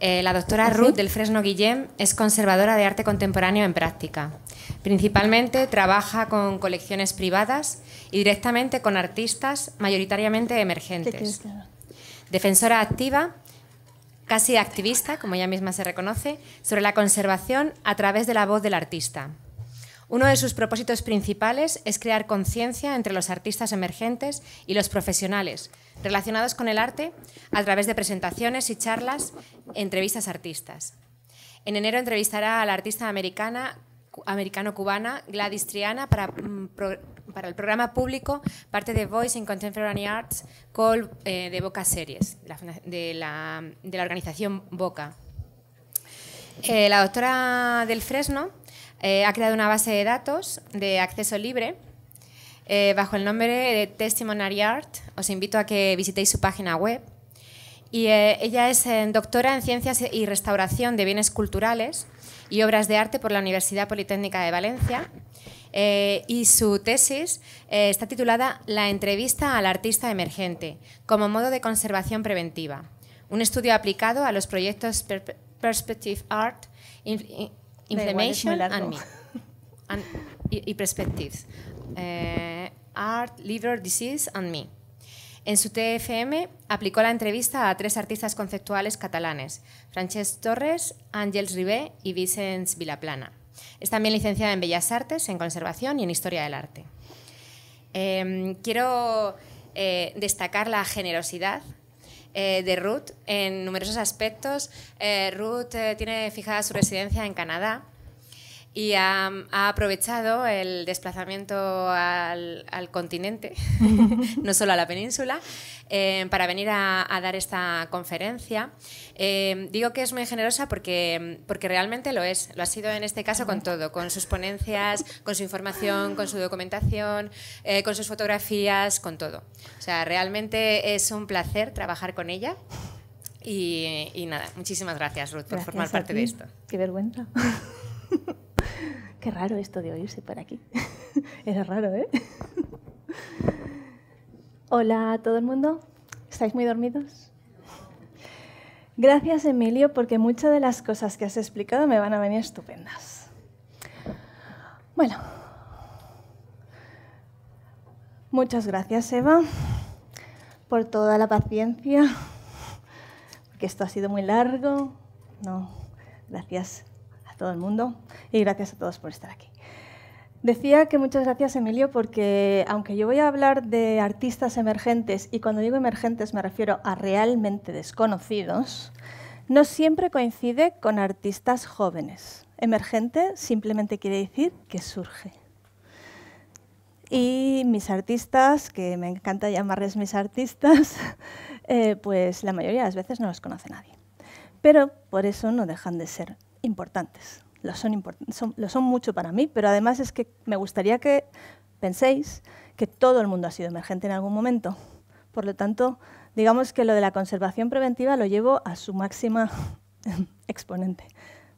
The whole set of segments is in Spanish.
Eh, la doctora ¿Ah, Ruth del Fresno Guillem es conservadora de arte contemporáneo en práctica. Principalmente trabaja con colecciones privadas y directamente con artistas mayoritariamente emergentes. Defensora activa, casi activista, como ella misma se reconoce, sobre la conservación a través de la voz del artista. Uno de sus propósitos principales es crear conciencia entre los artistas emergentes y los profesionales relacionados con el arte a través de presentaciones y charlas, entrevistas a artistas. En enero entrevistará a la artista americana americano-cubana Gladys Triana mm, para, el programa público parte de Voice in Contemporary Arts Call eh, de Boca Series, de la, organización Boca. Eh, la doctora del Fresno eh, ha creado una base de datos de acceso libre eh, bajo el nombre de Testimonary Art. Os invito a que visitéis su página web. Y eh, ella es eh, doctora en Ciencias y Restauración de Bienes Culturales y Obras de Arte por la Universidad Politécnica de Valencia. y su tesis está titulada La entrevista al artista emergente como modo de conservación preventiva, un estudio aplicado a los proyectos Perspective Art, information and, y Perspectives, eh, Art, Liver Disease and Me. En su TFM aplicó la entrevista a tres artistas conceptuales catalanes, Francesc Torres, Ángels Ribé y Vicenç Vilaplana. Es también licenciada en Bellas Artes, en Conservación y en Historia del Arte. Em, quiero eh, destacar la generosidad eh, de Ruth en numerosos aspectos. Ruth tiene fijada su residencia en Canadá y ha, aprovechado el desplazamiento al, continente, no solo a la península, eh, para venir a, dar esta conferencia. Eh, digo que es muy generosa porque, porque realmente lo es, lo ha sido en este caso con todo, con sus ponencias, con su información, con su documentación, eh, con sus fotografías, con todo. O sea, realmente es un placer trabajar con ella. Y, nada, muchísimas gracias Ruth por formar parte de esto. Qué vergüenza. Qué raro esto de oírse por aquí. Era raro, ¿eh? Hola a todo el mundo. ¿Estáis muy dormidos? Gracias, Emilio, porque muchas de las cosas que has explicado me van a venir estupendas. Bueno, muchas gracias, Eva, por toda la paciencia, porque esto ha sido muy largo. No, gracias todo el mundo y gracias a todos por estar aquí. Decía que muchas gracias, Emilio, porque aunque yo voy a hablar de artistas emergentes, y cuando digo emergentes me refiero a realmente desconocidos, no siempre coincide con artistas jóvenes. Emergente simplemente quiere decir que surge. Y mis artistas, que me encanta llamarles mis artistas, eh, pues la mayoría de las veces no los conoce nadie. Pero por eso no dejan de ser importantes, lo son, lo son mucho para mí, pero además es que me gustaría que penséis que todo el mundo ha sido emergente en algún momento. Por lo tanto, digamos que lo de la conservación preventiva lo llevo a su máxima exponente,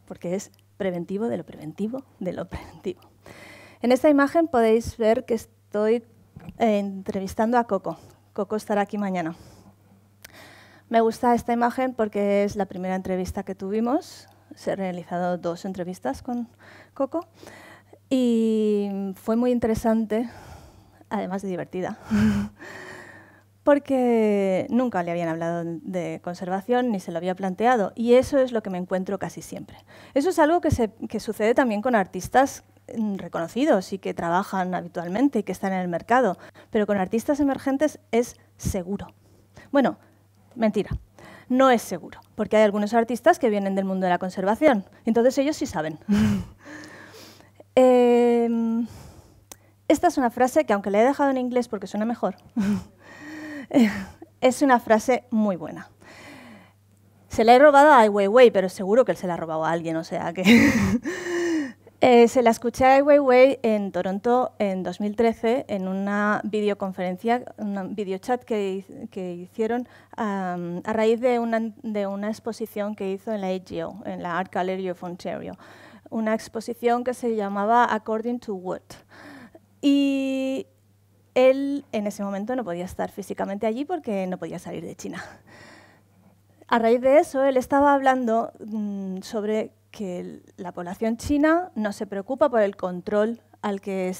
porque es preventivo de lo preventivo de lo preventivo. En esta imagen podéis ver que estoy eh, entrevistando a Coco. Coco estará aquí mañana. Me gusta esta imagen porque es la primera entrevista que tuvimos se han realizado dos entrevistas con Coco y fue muy interesante, además de divertida, porque nunca le habían hablado de conservación ni se lo había planteado y eso es lo que me encuentro casi siempre. Eso es algo que, se, que sucede también con artistas mm, reconocidos y que trabajan habitualmente y que están en el mercado, pero con artistas emergentes es seguro. Bueno, mentira no es seguro, porque hay algunos artistas que vienen del mundo de la conservación, entonces ellos sí saben. Em, esta es una frase que, aunque la he dejado en inglés porque suena mejor, es una frase muy buena. Se la he robado a Ai Weiwei, pero seguro que él se la ha robado a alguien, o sea que Eh, se la escuché a Ai Weiwei en Toronto en 2013 en una videoconferencia, un videochat que, hicieron a raíz de una, exposición que hizo en la AGO, en la Art Gallery of Ontario. Una exposición que se llamaba According to What. Y él en ese momento no podía estar físicamente allí porque no podía salir de China. A raíz de eso, él estaba hablando mm, sobre que la población china no se preocupa por el control al que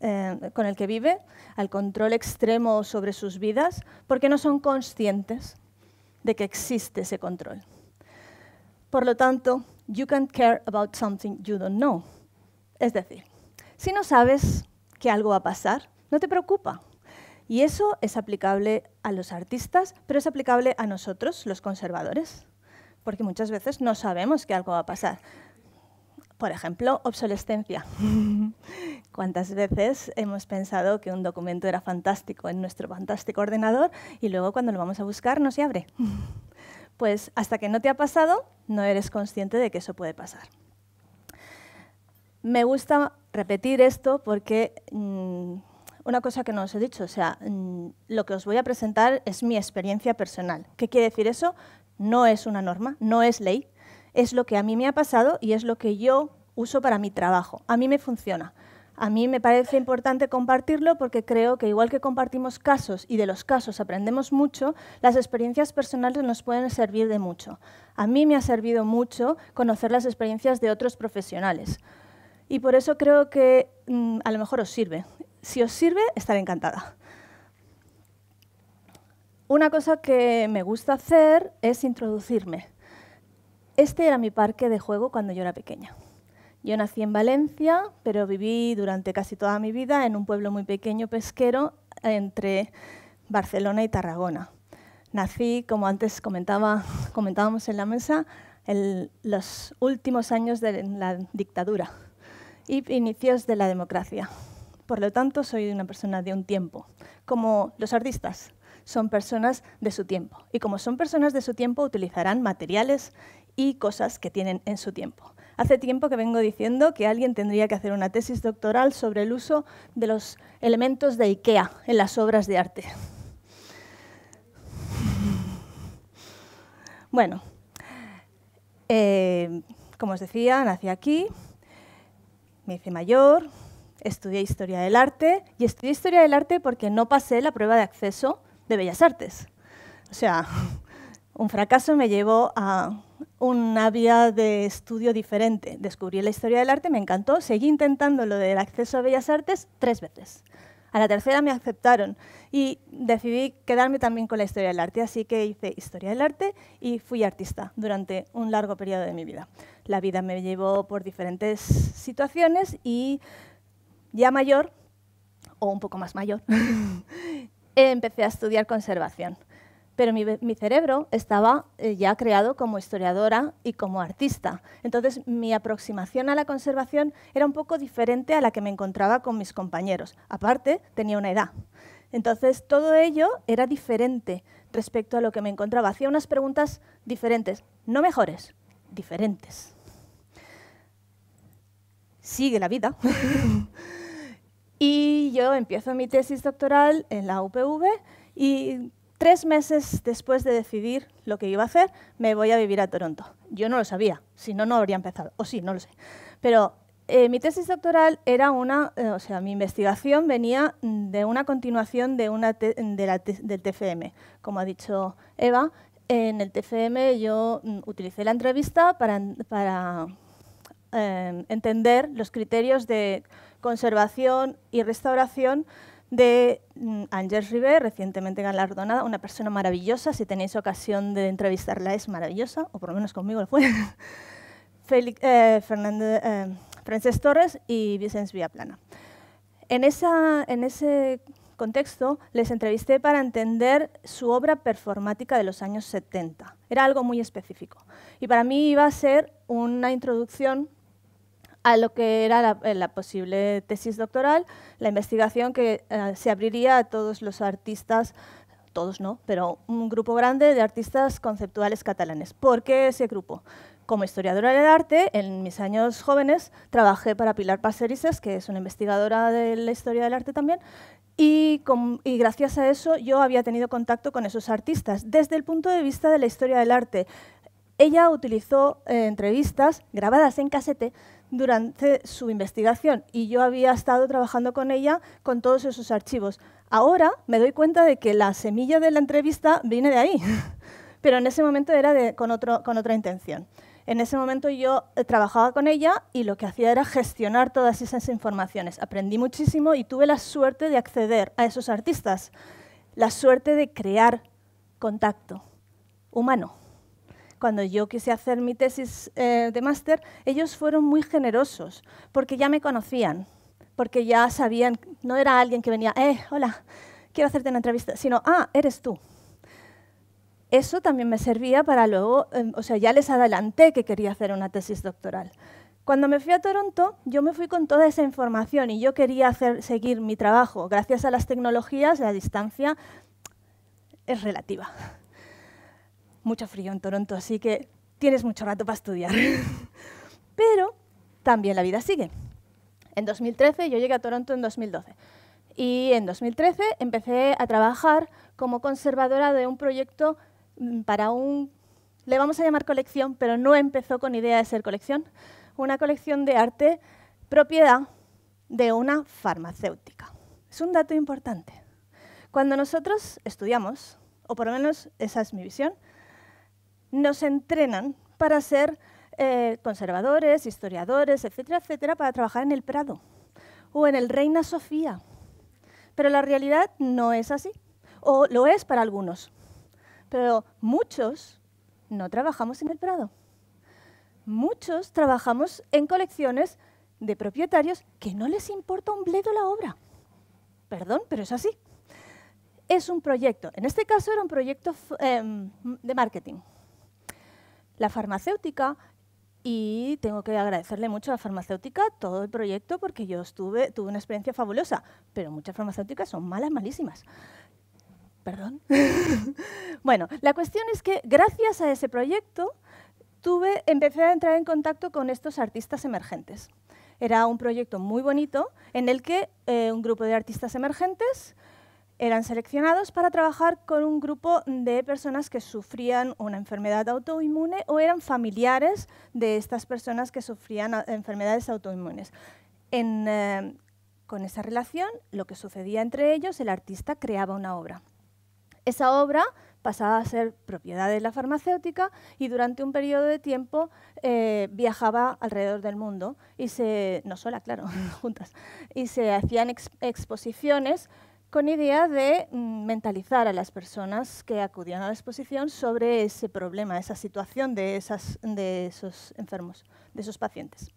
eh, con el que vive, al control extremo sobre sus vidas, porque no son conscientes de que existe ese control. Por lo tanto, you can't care about something you don't know. Es decir, si no sabes que algo va a pasar, no te preocupa. Y eso es aplicable a los artistas, pero es aplicable a nosotros, los conservadores porque muchas veces no sabemos que algo va a pasar. Por ejemplo, obsolescencia. ¿Cuántas veces hemos pensado que un documento era fantástico en nuestro fantástico ordenador y luego cuando lo vamos a buscar no se abre? Pues hasta que no te ha pasado, no eres consciente de que eso puede pasar. Me gusta repetir esto porque mm, una cosa que no os he dicho, o sea, mm, lo que os voy a presentar es mi experiencia personal. ¿Qué quiere decir eso? no es una norma, no es ley, es lo que a mí me ha pasado y es lo que yo uso para mi trabajo. A mí me funciona. A mí me parece importante compartirlo porque creo que igual que compartimos casos y de los casos aprendemos mucho, las experiencias personales nos pueden servir de mucho. A mí me ha servido mucho conocer las experiencias de otros profesionales. Y por eso creo que mm, a lo mejor os sirve. Si os sirve, estaré encantada. Una cosa que me gusta hacer es introducirme. Este era mi parque de juego cuando yo era pequeña. Yo nací en Valencia, pero viví durante casi toda mi vida en un pueblo muy pequeño pesquero entre Barcelona y Tarragona. Nací, como antes comentábamos en la mesa, en los últimos años de la dictadura y inicios de la democracia. Por lo tanto, soy una persona de un tiempo, como los artistas son personas de su tiempo. Y como son personas de su tiempo, utilizarán materiales y cosas que tienen en su tiempo. Hace tiempo que vengo diciendo que alguien tendría que hacer una tesis doctoral sobre el uso de los elementos de IKEA en las obras de arte. Bueno, eh, como os decía, nací aquí, me hice mayor, estudié Historia del Arte y estudié Historia del Arte porque no pasé la prueba de acceso de Bellas Artes. O sea, un fracaso me llevó a una vía de estudio diferente. Descubrí la historia del arte, me encantó, seguí intentando lo del acceso a Bellas Artes tres veces. A la tercera me aceptaron y decidí quedarme también con la historia del arte, así que hice historia del arte y fui artista durante un largo periodo de mi vida. La vida me llevó por diferentes situaciones y ya mayor, o un poco más mayor, empecé a estudiar conservación. Pero mi, cerebro estaba eh, ya creado como historiadora y como artista. Entonces, mi aproximación a la conservación era un poco diferente a la que me encontraba con mis compañeros. Aparte, tenía una edad. Entonces, todo ello era diferente respecto a lo que me encontraba. Hacía unas preguntas diferentes, no mejores, diferentes. Sigue la vida. Y yo empiezo mi tesis doctoral en la UPV y tres meses después de decidir lo que iba a hacer, me voy a vivir a Toronto. Yo no lo sabía, si no, no habría empezado. O sí, no lo sé. Pero eh, mi tesis doctoral era una, eh, o sea, mi investigación venía de una continuación de, una la del TFM. Como ha dicho Eva, en el TFM yo mm, utilicé la entrevista para, para eh, entender los criterios de conservación y restauración de Angers mm, River, recientemente galardonada, una persona maravillosa, si tenéis ocasión de entrevistarla es maravillosa, o por lo menos conmigo lo fue, eh, eh, Frances Torres y Vicens Viaplana. En, esa, en ese contexto les entrevisté para entender su obra performática de los años 70. Era algo muy específico. Y para mí iba a ser una introducción a lo que era eh, la, posible tesis doctoral, la investigación que eh, se abriría a todos los artistas todos no, pero un grupo grande de artistas conceptuales catalanes. ¿Por qué ese grupo? Como historiadora del arte, en mis años jóvenes, trabajé para Pilar Paserices, que es una investigadora de la historia del arte también, y, gracias a eso yo había tenido contacto con esos artistas desde el punto de vista de la historia del arte. Ella utilizó eh, entrevistas grabadas en casete durante su investigación y yo había estado trabajando con ella con todos esos archivos. Ahora me doy cuenta de que la semilla de la entrevista viene de ahí, pero en ese momento era con otra intención. En ese momento yo eh, trabajaba con ella y lo que hacía era gestionar todas esas informaciones. Aprendí muchísimo y tuve la suerte de acceder a esos artistas, la suerte de crear contacto humano cuando yo quise hacer mi tesis eh, de máster, ellos fueron muy generosos, porque ya me conocían, porque ya sabían, no era alguien que venía, eh, hola, quiero hacerte una entrevista, sino, ah, eres tú. Eso también me servía para luego, em, o sea, ya les adelanté que quería hacer una tesis doctoral. Cuando me fui a Toronto, yo me fui con toda esa información y yo quería seguir mi trabajo. Gracias a las tecnologías, la distancia es relativa mucho frío en Toronto, así que tienes mucho rato para estudiar. Pero también la vida sigue. En 2013, yo llegué a Toronto en 2012, y en 2013 empecé a trabajar como conservadora de un proyecto mm, para un, le vamos a llamar colección, pero no empezó con idea de ser colección, una colección de arte propiedad de una farmacéutica. Es un dato importante. Cuando nosotros estudiamos, o por lo menos esa es mi visión, nos entrenan para ser eh, conservadores, historiadores, etcétera, etcétera, para trabajar en el Prado o en el Reina Sofía. Pero la realidad no es así, o lo es para algunos. Pero muchos no trabajamos en el Prado. Muchos trabajamos en colecciones de propietarios que no les importa un bledo la obra. Perdón, pero es así. Es un proyecto. En este caso era un proyecto em, de marketing la farmacéutica y tengo que agradecerle mucho a la farmacéutica todo el proyecto porque yo estuve, tuve una experiencia fabulosa, pero muchas farmacéuticas son malas, malísimas. Perdón. bueno, la cuestión es que gracias a ese proyecto tuve, empecé a entrar en contacto con estos artistas emergentes. Era un proyecto muy bonito en el que eh, un grupo de artistas emergentes eran seleccionados para trabajar con un grupo de personas que sufrían una enfermedad autoinmune o eran familiares de estas personas que sufrían ah, enfermedades autoinmunes. Eh, con esa relación, lo que sucedía entre ellos, el artista creaba una obra. Esa obra pasaba a ser propiedad de la farmacéutica y durante un periodo de tiempo eh, viajaba alrededor del mundo y se, no sola, claro, juntas, y se hacían exposiciones con idea de mm, mentalizar a las personas que acudían a la exposición sobre ese problema, esa situación de, esas, de esos enfermos, de esos pacientes.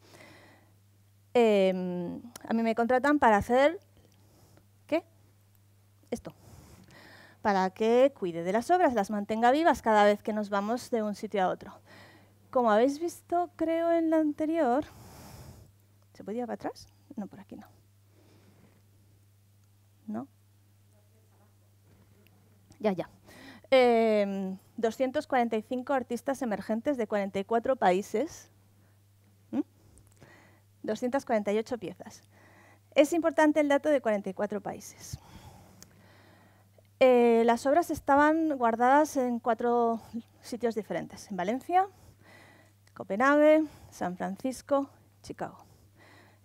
Em, a mí me contratan para hacer, ¿qué? Esto. Para que cuide de las obras, las mantenga vivas cada vez que nos vamos de un sitio a otro. Como habéis visto, creo, en la anterior... ¿Se podía para atrás? No, por aquí no. ¿No? ya, ya. 245 em, artistas emergentes de 44 países. 248 ¿Mm? piezas. Es importante el dato de 44 países. Eh, las obras estaban guardadas en cuatro sitios diferentes, en Valencia, Copenhague, San Francisco, Chicago.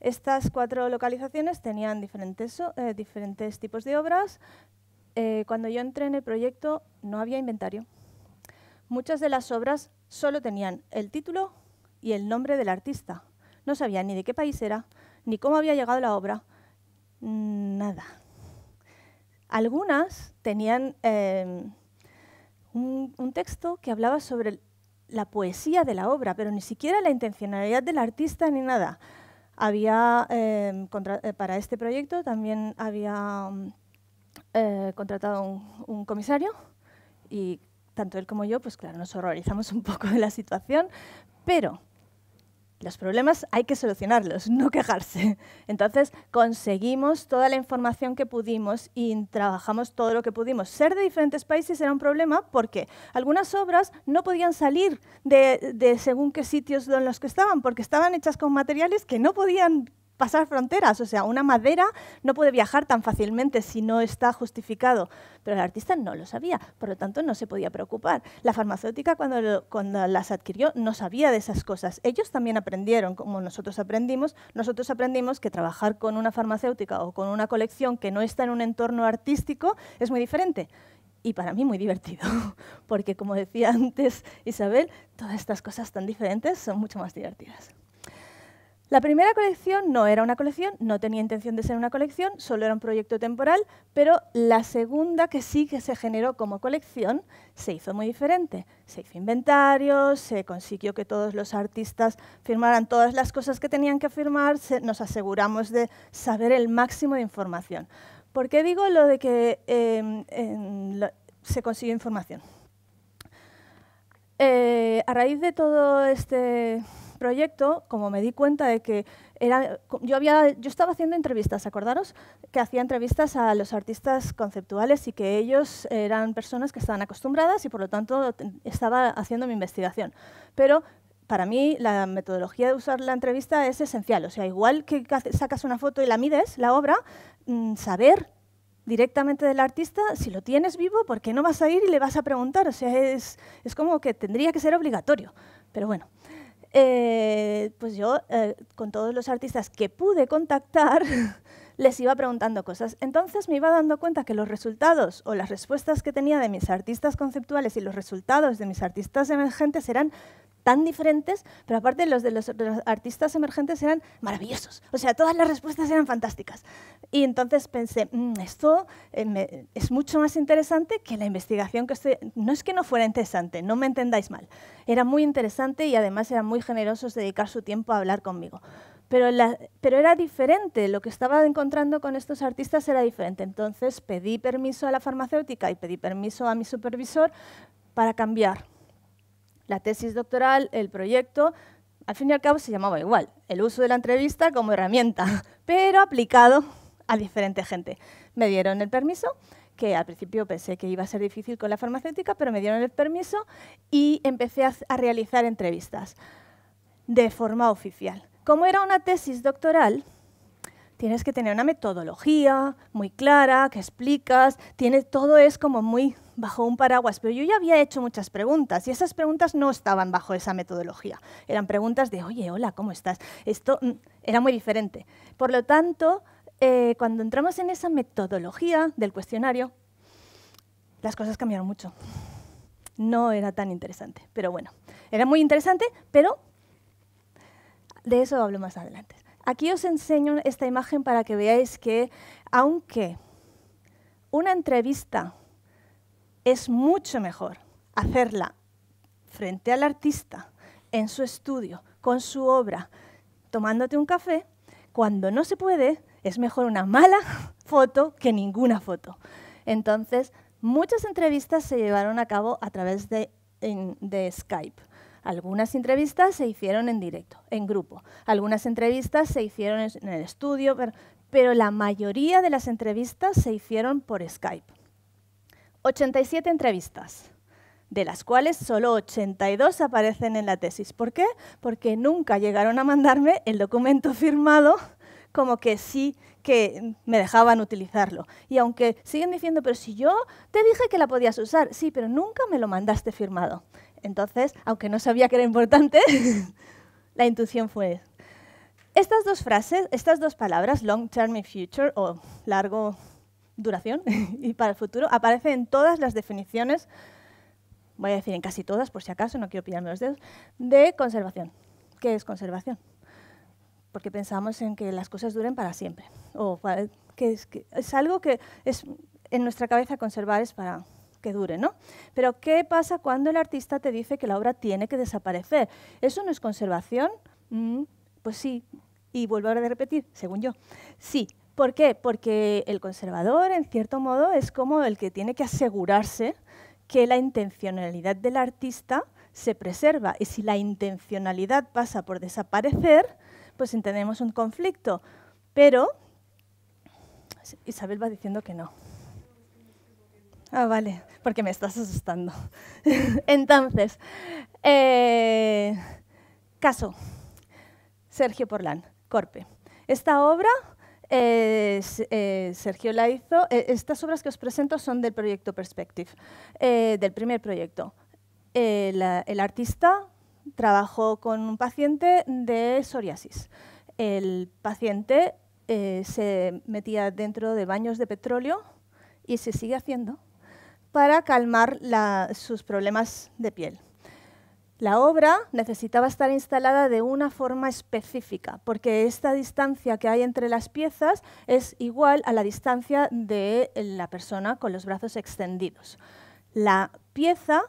Estas cuatro localizaciones tenían diferentes, eh, diferentes tipos de obras, eh, cuando yo entré en el proyecto no había inventario. Muchas de las obras solo tenían el título y el nombre del artista. No sabía ni de qué país era, ni cómo había llegado la obra, nada. Algunas tenían em, un, texto que hablaba sobre la poesía de la obra, pero ni siquiera la intencionalidad del artista ni nada. Había, em, eh, para este proyecto también había mm, eh, contratado un, un comisario y tanto él como yo, pues claro, nos horrorizamos un poco de la situación, pero los problemas hay que solucionarlos, no quejarse. Entonces conseguimos toda la información que pudimos y trabajamos todo lo que pudimos. Ser de diferentes países era un problema porque algunas obras no podían salir de, de según qué sitios en los que estaban, porque estaban hechas con materiales que no podían pasar fronteras. O sea, una madera no puede viajar tan fácilmente si no está justificado. Pero el artista no lo sabía, por lo tanto no se podía preocupar. La farmacéutica cuando, las adquirió no sabía de esas cosas. Ellos también aprendieron, como nosotros aprendimos. Nosotros aprendimos que trabajar con una farmacéutica o con una colección que no está en un entorno artístico es muy diferente y para mí muy divertido, porque como decía antes Isabel, todas estas cosas tan diferentes son mucho más divertidas. La primera colección no era una colección, no tenía intención de ser una colección, solo era un proyecto temporal, pero la segunda, que sí que se generó como colección, se hizo muy diferente. Se hizo inventario, se consiguió que todos los artistas firmaran todas las cosas que tenían que firmar, nos aseguramos de saber el máximo de información. ¿Por qué digo lo de que em, se consiguió información? Eh, a raíz de todo este proyecto, como me di cuenta de que era, yo, había, yo estaba haciendo entrevistas, acordaros, que hacía entrevistas a los artistas conceptuales y que ellos eran personas que estaban acostumbradas y por lo tanto estaba haciendo mi investigación. Pero para mí la metodología de usar la entrevista es esencial. O sea, igual que sacas una foto y la mides, la obra, mm, saber directamente del artista, si lo tienes vivo, ¿por qué no vas a ir y le vas a preguntar? O sea, es, es como que tendría que ser obligatorio. Pero bueno. Eh, pues yo eh, con todos los artistas que pude contactar les iba preguntando cosas. Entonces me iba dando cuenta que los resultados o las respuestas que tenía de mis artistas conceptuales y los resultados de mis artistas emergentes eran tan diferentes, pero aparte los de los, artistas emergentes eran maravillosos. O sea, todas las respuestas eran fantásticas. Y entonces pensé, mm, esto eh, es mucho más interesante que la investigación que estoy... No es que no fuera interesante, no me entendáis mal. Era muy interesante y además eran muy generosos dedicar su tiempo a hablar conmigo pero, era diferente, lo que estaba encontrando con estos artistas era diferente. Entonces pedí permiso a la farmacéutica y pedí permiso a mi supervisor para cambiar la tesis doctoral, el proyecto, al fin y al cabo se llamaba igual, el uso de la entrevista como herramienta, pero aplicado a diferente gente. Me dieron el permiso, que al principio pensé que iba a ser difícil con la farmacéutica, pero me dieron el permiso y empecé a realizar entrevistas de forma oficial. Como era una tesis doctoral, tienes que tener una metodología muy clara, que explicas, tiene, todo es como muy bajo un paraguas, pero yo ya había hecho muchas preguntas y esas preguntas no estaban bajo esa metodología. Eran preguntas de, oye, hola, ¿cómo estás? Esto mm", era muy diferente. Por lo tanto, eh, cuando entramos en esa metodología del cuestionario, las cosas cambiaron mucho. No era tan interesante, pero bueno, era muy interesante, pero de eso hablo más adelante. Aquí os enseño esta imagen para que veáis que aunque una entrevista es mucho mejor hacerla frente al artista, en su estudio, con su obra, tomándote un café, cuando no se puede, es mejor una mala foto que ninguna foto. Entonces, muchas entrevistas se llevaron a cabo a través de, de Skype. Algunas entrevistas se hicieron en directo, en grupo. Algunas entrevistas se hicieron en el estudio, pero, la mayoría de las entrevistas se hicieron por Skype. 87 entrevistas, de las cuales solo 82 aparecen en la tesis. ¿Por qué? Porque nunca llegaron a mandarme el documento firmado como que sí que me dejaban utilizarlo. Y aunque siguen diciendo, pero si yo te dije que la podías usar, sí, pero nunca me lo mandaste firmado. Entonces, aunque no sabía que era importante, la intuición fue. Estas dos frases, estas dos palabras, long term y future, o largo duración y para el futuro, aparecen en todas las definiciones, voy a decir en casi todas, por si acaso, no quiero pillarme los dedos, de conservación. ¿Qué es conservación? Porque pensamos en que las cosas duren para siempre. O es, que es algo que es, en nuestra cabeza conservar es para que dure, ¿no? Pero ¿qué pasa cuando el artista te dice que la obra tiene que desaparecer? ¿Eso no es conservación? Mm, pues sí, y vuelvo a repetir, según yo, sí. ¿Por qué? Porque el conservador, en cierto modo, es como el que tiene que asegurarse que la intencionalidad del artista se preserva. Y si la intencionalidad pasa por desaparecer, pues entendemos un conflicto. Pero Isabel va diciendo que no. Ah, vale, porque me estás asustando. Entonces, eh, caso, Sergio Porlán, Corpe. Esta obra, eh, Sergio la hizo, e, estas obras que os presento son del proyecto Perspective, eh, del primer proyecto. el artista trabajó con un paciente de psoriasis. El paciente se metía dentro de baños de petróleo y se sigue haciendo para calmar sus problemas de piel. La obra necesitaba estar instalada de una forma específica, porque esta distancia que hay entre las piezas es igual a la distancia de la persona con los brazos extendidos. La pieza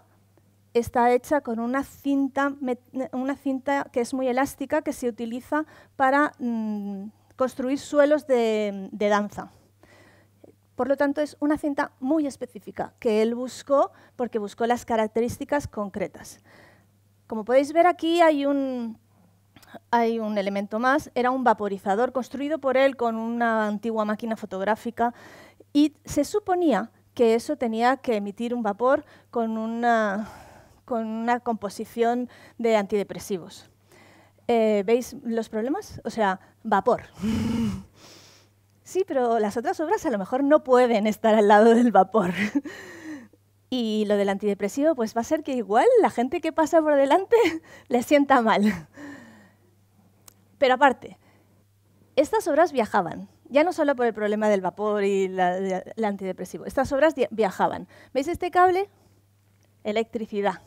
está hecha con una cinta, una cinta que es muy elástica que se utiliza para mm, construir suelos de danza. Por lo tanto, es una cinta muy específica que él buscó porque buscó las características concretas. Como podéis ver aquí hay un, hay un elemento más, era un vaporizador construido por él con una antigua máquina fotográfica y se suponía que eso tenía que emitir un vapor con una, con una composición de antidepresivos. Eh, ¿Veis los problemas? O sea, vapor. sí, pero las otras obras a lo mejor no pueden estar al lado del vapor. y lo del antidepresivo, pues va a ser que igual la gente que pasa por delante le sienta mal. Pero aparte, estas obras viajaban, ya no solo por el problema del vapor y el antidepresivo, estas obras viajaban. ¿Veis este cable? Electricidad.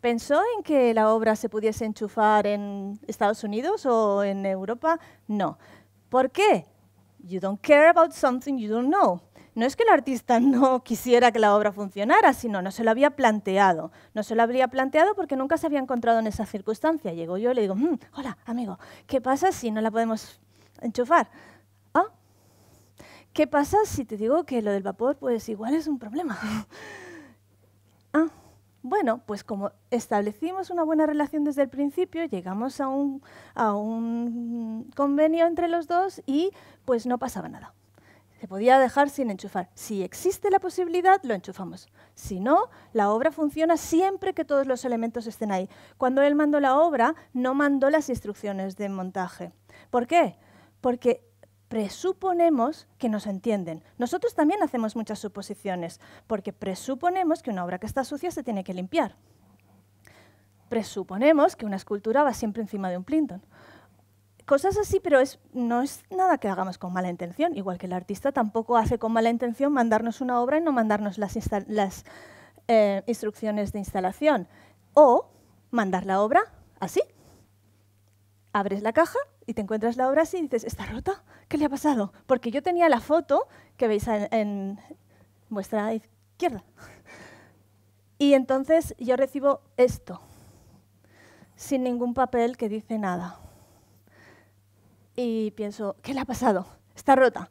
¿Pensó en que la obra se pudiese enchufar en Estados Unidos o en Europa? No. ¿Por qué? You don't care about something you don't know. No es que el artista no quisiera que la obra funcionara, sino no se lo había planteado. No se lo habría planteado porque nunca se había encontrado en esa circunstancia. Llego yo y le digo, hmm, hola, amigo, ¿qué pasa si no la podemos enchufar? Ah, ¿Qué pasa si te digo que lo del vapor pues igual es un problema? ah, bueno, pues como establecimos una buena relación desde el principio, llegamos a un, convenio entre los dos y pues no pasaba nada. Se podía dejar sin enchufar. Si existe la posibilidad, lo enchufamos. Si no, la obra funciona siempre que todos los elementos estén ahí. Cuando él mandó la obra, no mandó las instrucciones de montaje. ¿Por qué? Porque presuponemos que nos entienden. Nosotros también hacemos muchas suposiciones, porque presuponemos que una obra que está sucia se tiene que limpiar. Presuponemos que una escultura va siempre encima de un plinton. Cosas así, pero es, no es nada que hagamos con mala intención, igual que el artista tampoco hace con mala intención mandarnos una obra y no mandarnos las, las eh, instrucciones de instalación. O mandar la obra así. Abres la caja y te encuentras la obra así y dices, ¿está rota? ¿Qué le ha pasado? Porque yo tenía la foto que veis en, vuestra izquierda. Y entonces yo recibo esto, sin ningún papel que dice nada. Y pienso, ¿qué le ha pasado? Está rota.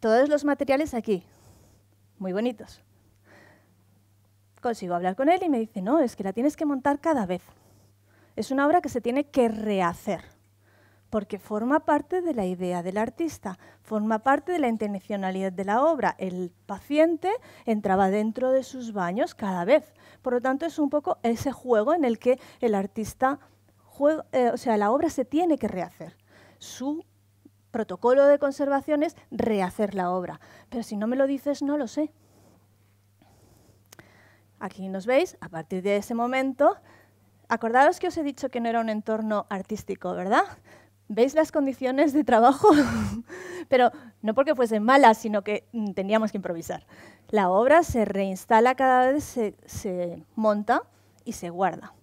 todos los materiales aquí, muy bonitos. Consigo hablar con él y me dice, no, es que la tienes que montar cada vez. Es una obra que se tiene que rehacer porque forma parte de la idea del artista, forma parte de la intencionalidad de la obra. El paciente entraba dentro de sus baños cada vez. Por lo tanto, es un poco ese juego en el que el artista juega, eh, o sea, la obra se tiene que rehacer. Su protocolo de conservación es rehacer la obra. Pero si no me lo dices, no lo sé. Aquí nos veis, a partir de ese momento, acordaros que os he dicho que no era un entorno artístico, ¿verdad? ¿veis las condiciones de trabajo? Pero no porque fuesen malas, sino que mm, teníamos que improvisar. La obra se reinstala cada vez, se, monta y se guarda.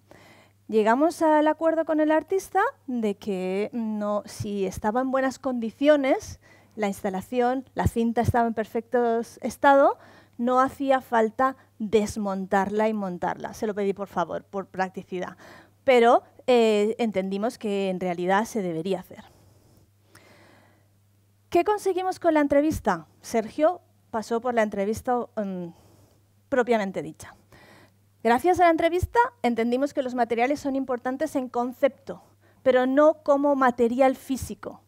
Llegamos al acuerdo con el artista de que mm, no, si estaba en buenas condiciones, la instalación, la cinta estaba en perfecto estado, no hacía falta desmontarla y montarla. Se lo pedí por favor, por practicidad pero eh, entendimos que en realidad se debería hacer. ¿Qué conseguimos con la entrevista? Sergio pasó por la entrevista mm, propiamente dicha. Gracias a la entrevista entendimos que los materiales son importantes en concepto, pero no como material físico.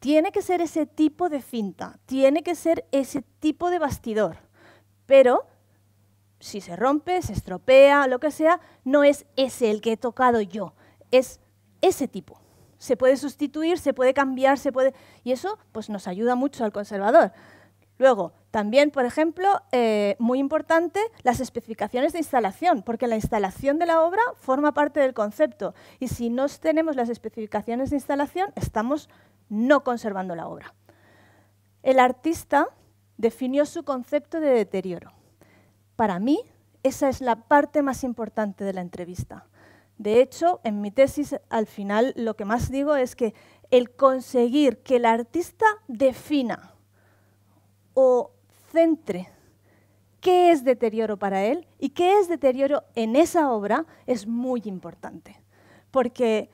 Tiene que ser ese tipo de cinta, tiene que ser ese tipo de bastidor, pero si se rompe, se estropea, lo que sea, no es ese el que he tocado yo, es ese tipo. Se puede sustituir, se puede cambiar, se puede... Y eso pues, nos ayuda mucho al conservador. Luego, también, por ejemplo, eh, muy importante, las especificaciones de instalación, porque la instalación de la obra forma parte del concepto. Y si no tenemos las especificaciones de instalación, estamos no conservando la obra. El artista definió su concepto de deterioro. Para mí, esa es la parte más importante de la entrevista. De hecho, en mi tesis, al final, lo que más digo es que el conseguir que el artista defina o centre qué es deterioro para él y qué es deterioro en esa obra es muy importante. Porque,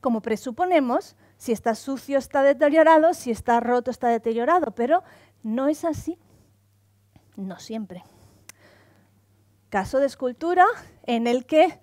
como presuponemos, si está sucio está deteriorado, si está roto está deteriorado, pero no es así, no siempre caso de escultura en el que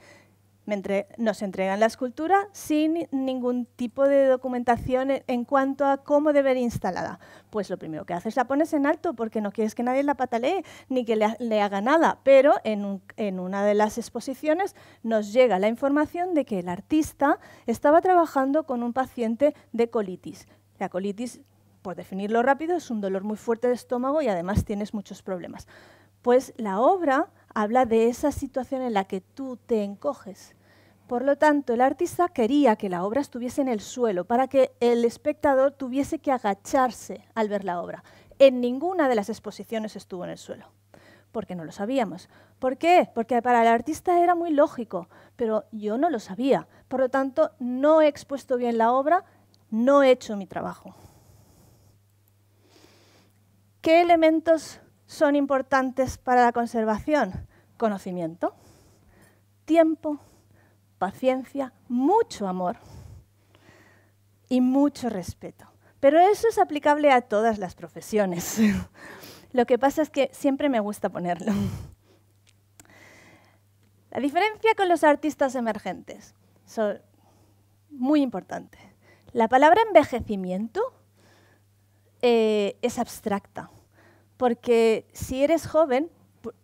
nos entregan la escultura sin ningún tipo de documentación en cuanto a cómo debe ir instalada. Pues lo primero que haces la pones en alto porque no quieres que nadie la patalee ni que le, haga nada, pero en, en, una de las exposiciones nos llega la información de que el artista estaba trabajando con un paciente de colitis. La colitis, por definirlo rápido, es un dolor muy fuerte de estómago y además tienes muchos problemas. Pues la obra habla de esa situación en la que tú te encoges. Por lo tanto, el artista quería que la obra estuviese en el suelo para que el espectador tuviese que agacharse al ver la obra. En ninguna de las exposiciones estuvo en el suelo, porque no lo sabíamos. ¿Por qué? Porque para el artista era muy lógico, pero yo no lo sabía. Por lo tanto, no he expuesto bien la obra, no he hecho mi trabajo. ¿Qué elementos son importantes para la conservación? Conocimiento, tiempo, paciencia, mucho amor y mucho respeto. Pero eso es aplicable a todas las profesiones. Lo que pasa es que siempre me gusta ponerlo. La diferencia con los artistas emergentes es muy importante. La palabra envejecimiento eh, es abstracta porque si eres joven,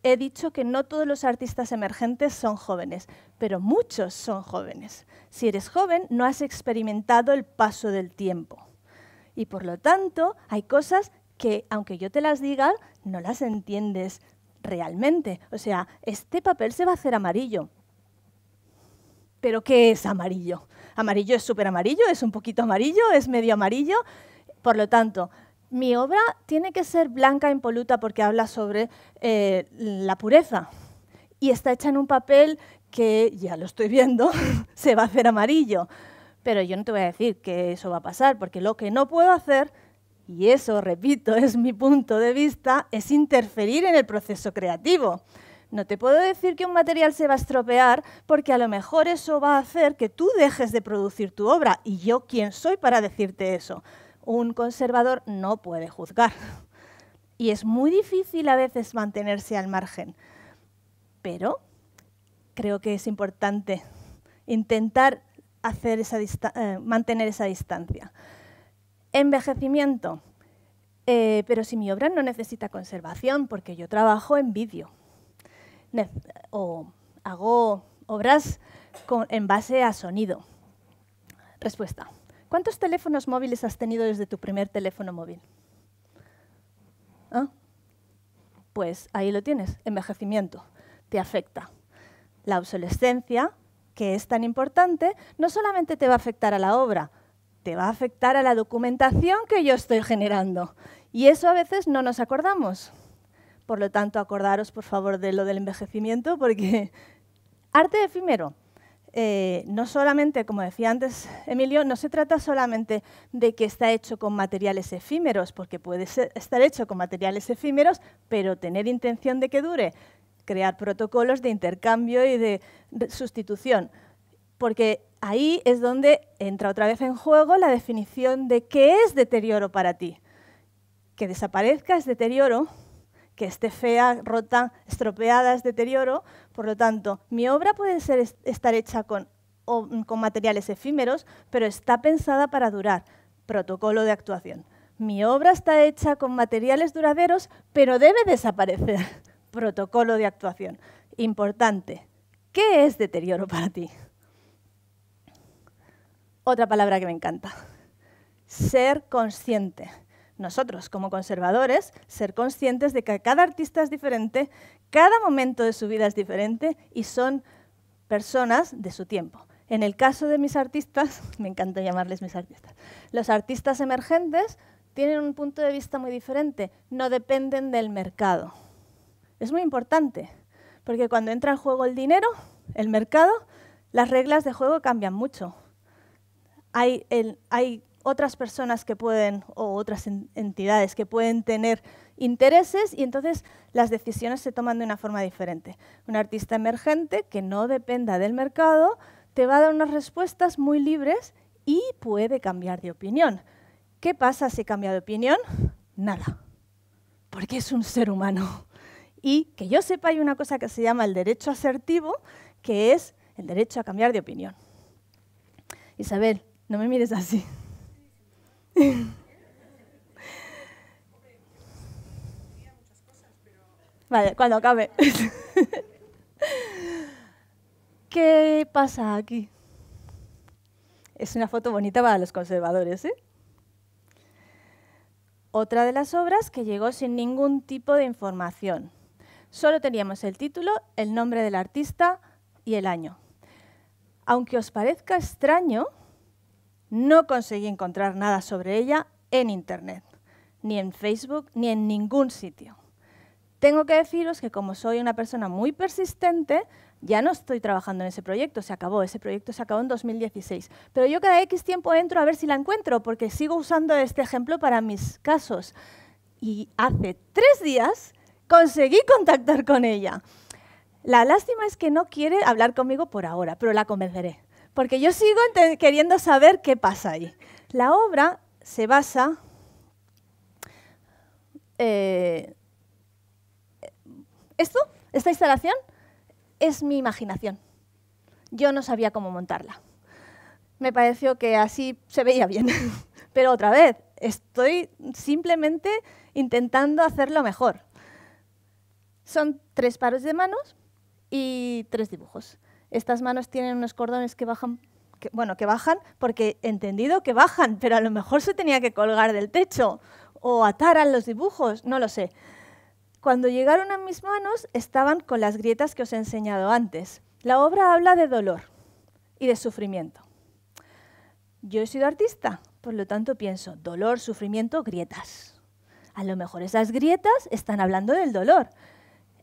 he dicho que no todos los artistas emergentes son jóvenes, pero muchos son jóvenes. Si eres joven, no has experimentado el paso del tiempo. Y por lo tanto, hay cosas que, aunque yo te las diga, no las entiendes realmente. O sea, este papel se va a hacer amarillo. ¿Pero qué es amarillo? Amarillo es súper amarillo, es un poquito amarillo, es medio amarillo. Por lo tanto, mi obra tiene que ser blanca, e impoluta, porque habla sobre eh, la pureza. Y está hecha en un papel que, ya lo estoy viendo, se va a hacer amarillo. Pero yo no te voy a decir que eso va a pasar, porque lo que no puedo hacer, y eso, repito, es mi punto de vista, es interferir en el proceso creativo. No te puedo decir que un material se va a estropear porque a lo mejor eso va a hacer que tú dejes de producir tu obra. ¿Y yo quién soy para decirte eso? un conservador no puede juzgar. Y es muy difícil a veces mantenerse al margen. Pero creo que es importante intentar hacer eh, mantener esa distancia. Envejecimiento. Eh, pero si mi obra no necesita conservación, porque yo trabajo en vídeo o hago obras en base a sonido. Respuesta. ¿Cuántos teléfonos móviles has tenido desde tu primer teléfono móvil? ¿Ah? Pues ahí lo tienes, envejecimiento, te afecta. La obsolescencia, que es tan importante, no solamente te va a afectar a la obra, te va a afectar a la documentación que yo estoy generando. Y eso a veces no nos acordamos. Por lo tanto, acordaros, por favor, de lo del envejecimiento, porque arte efímero, eh, no solamente, como decía antes Emilio, no se trata solamente de que está hecho con materiales efímeros, porque puede estar hecho con materiales efímeros, pero tener intención de que dure, crear protocolos de intercambio y de sustitución, porque ahí es donde entra otra vez en juego la definición de qué es deterioro para ti. Que desaparezca es deterioro, que esté fea, rota, estropeada, es deterioro. Por lo tanto, mi obra puede ser, estar hecha con, mm, con materiales efímeros, pero está pensada para durar. Protocolo de actuación. Mi obra está hecha con materiales duraderos, pero debe desaparecer. Protocolo de actuación. Importante. ¿Qué es deterioro para ti? Otra palabra que me encanta. Ser consciente nosotros como conservadores, ser conscientes de que cada artista es diferente, cada momento de su vida es diferente y son personas de su tiempo. En el caso de mis artistas, me encanta llamarles mis artistas, los artistas emergentes tienen un punto de vista muy diferente, no dependen del mercado. Es muy importante, porque cuando entra en juego el dinero, el mercado, las reglas de juego cambian mucho. Hay, el, hay otras personas que pueden, o otras entidades que pueden tener intereses y entonces las decisiones se toman de una forma diferente. Un artista emergente que no dependa del mercado te va a dar unas respuestas muy libres y puede cambiar de opinión. ¿Qué pasa si cambia de opinión? Nada, porque es un ser humano. Y que yo sepa hay una cosa que se llama el derecho asertivo, que es el derecho a cambiar de opinión. Isabel, no me mires así. Vale, cuando acabe. ¿Qué pasa aquí? Es una foto bonita para los conservadores, ¿eh? Otra de las obras que llegó sin ningún tipo de información. Solo teníamos el título, el nombre del artista y el año. Aunque os parezca extraño, no conseguí encontrar nada sobre ella en Internet, ni en Facebook, ni en ningún sitio. Tengo que deciros que como soy una persona muy persistente, ya no estoy trabajando en ese proyecto, se acabó, ese proyecto se acabó en 2016. Pero yo cada X tiempo entro a ver si la encuentro, porque sigo usando este ejemplo para mis casos. Y hace tres días conseguí contactar con ella. La lástima es que no quiere hablar conmigo por ahora, pero la convenceré. Porque yo sigo queriendo saber qué pasa ahí. La obra se basa eh, esto, esta instalación, es mi imaginación. Yo no sabía cómo montarla. Me pareció que así se veía bien. Pero otra vez, estoy simplemente intentando hacerlo mejor. Son tres pares de manos y tres dibujos. Estas manos tienen unos cordones que bajan, bueno, que bajan porque he entendido que bajan, pero a lo mejor se tenía que colgar del techo o atar a los dibujos, no lo sé. Cuando llegaron a mis manos estaban con las grietas que os he enseñado antes. La obra habla de dolor y de sufrimiento. Yo he sido artista, por lo tanto pienso dolor, sufrimiento, grietas. A lo mejor esas grietas están hablando del dolor.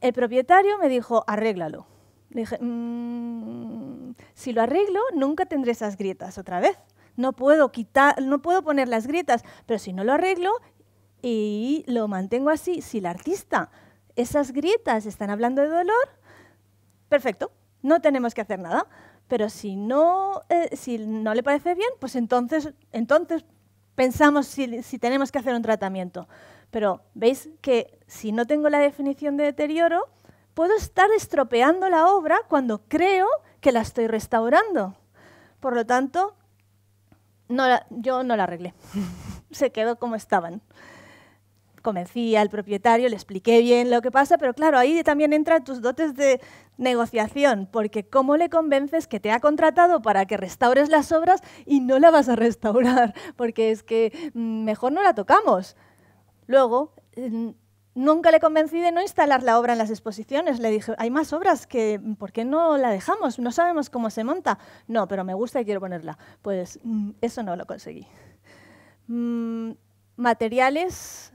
El propietario me dijo, arréglalo. Le dije, mm, si lo arreglo, nunca tendré esas grietas otra vez. No puedo, quitar, no puedo poner las grietas, pero si no lo arreglo y lo mantengo así, si el artista, esas grietas están hablando de dolor, perfecto, no tenemos que hacer nada. Pero si no, eh, si no le parece bien, pues entonces, entonces pensamos si tenemos que hacer un tratamiento. Pero veis que si no tengo la definición de deterioro, puedo estar estropeando la obra cuando creo que la estoy restaurando. Por lo tanto, yo no la arreglé. Se quedó como estaban. Convencí al propietario, le expliqué bien lo que pasa, pero claro, ahí también entran tus dotes de negociación, porque ¿cómo le convences que te ha contratado para que restaures las obras y no la vas a restaurar? Porque es que mm, mejor no la tocamos. Luego, mm, Nunca le convencí de no instalar la obra en las exposiciones. Le dije, hay más obras que, ¿por qué no la dejamos? No sabemos cómo se monta. No, pero me gusta y quiero ponerla. Pues mm, eso no lo conseguí. Mm, materiales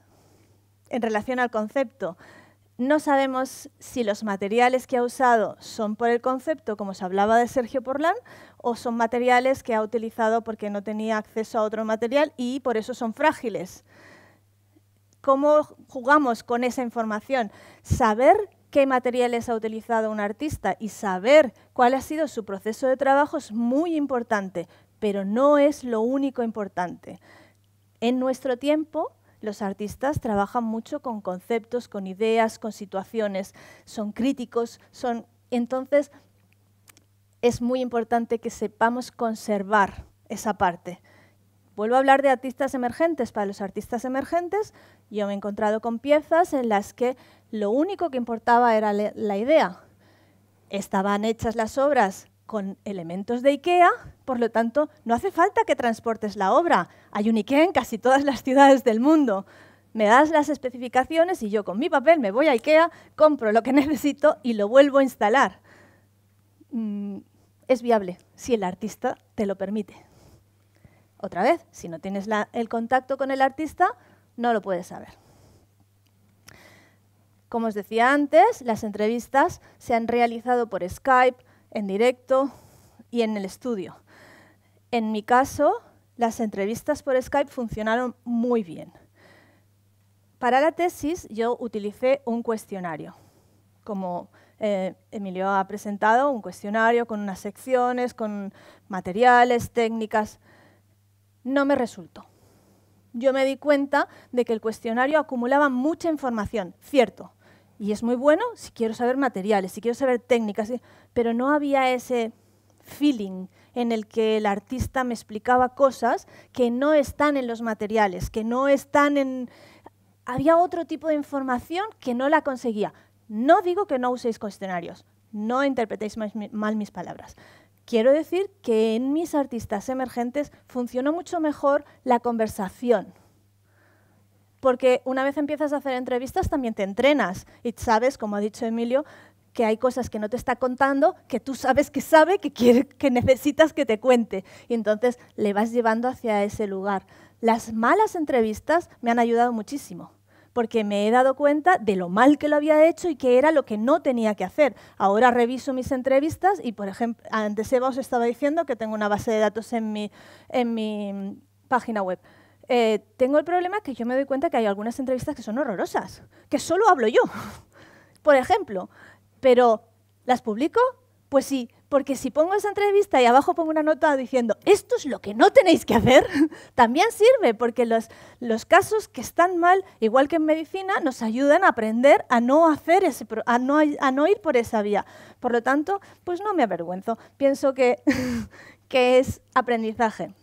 en relación al concepto. No sabemos si los materiales que ha usado son por el concepto, como se hablaba de Sergio Porlán, o son materiales que ha utilizado porque no tenía acceso a otro material y por eso son frágiles cómo jugamos con esa información. Saber qué materiales ha utilizado un artista y saber cuál ha sido su proceso de trabajo es muy importante, pero no es lo único importante. En nuestro tiempo, los artistas trabajan mucho con conceptos, con ideas, con situaciones, son críticos, son... Entonces, es muy importante que sepamos conservar esa parte. Vuelvo a hablar de artistas emergentes. Para los artistas emergentes yo me he encontrado con piezas en las que lo único que importaba era la idea. Estaban hechas las obras con elementos de IKEA, por lo tanto, no hace falta que transportes la obra. Hay un IKEA en casi todas las ciudades del mundo. Me das las especificaciones y yo con mi papel me voy a IKEA, compro lo que necesito y lo vuelvo a instalar. Mm, es viable, si el artista te lo permite. Otra vez, si no tienes el contacto con el artista, no lo puedes saber. Como os decía antes, las entrevistas se han realizado por Skype, en directo y en el estudio. En mi caso, las entrevistas por Skype funcionaron muy bien. Para la tesis yo utilicé un cuestionario. Como eh, Emilio ha presentado, un cuestionario con unas secciones, con materiales, técnicas. No me resultó. Yo me di cuenta de que el cuestionario acumulaba mucha información, cierto, y es muy bueno si quiero saber materiales, si quiero saber técnicas, pero no había ese feeling en el que el artista me explicaba cosas que no están en los materiales, que no están en... Había otro tipo de información que no la conseguía. No digo que no uséis cuestionarios, no interpretéis mal mis palabras, Quiero decir que en mis artistas emergentes funcionó mucho mejor la conversación. Porque una vez empiezas a hacer entrevistas también te entrenas y sabes, como ha dicho Emilio, que hay cosas que no te está contando, que tú sabes que sabe, que, que necesitas que te cuente. Y entonces le vas llevando hacia ese lugar. Las malas entrevistas me han ayudado muchísimo porque me he dado cuenta de lo mal que lo había hecho y que era lo que no tenía que hacer. Ahora reviso mis entrevistas y, por ejemplo, antes Eva os estaba diciendo que tengo una base de datos en mi, en mi página web. Eh, tengo el problema que yo me doy cuenta que hay algunas entrevistas que son horrorosas, que solo hablo yo, por ejemplo, pero las publico, pues sí porque si pongo esa entrevista y abajo pongo una nota diciendo esto es lo que no tenéis que hacer, también sirve, porque los, los casos que están mal, igual que en medicina, nos ayudan a aprender a no hacer ese, a no, a no ir por esa vía. Por lo tanto, pues no me avergüenzo. Pienso que, es aprendizaje.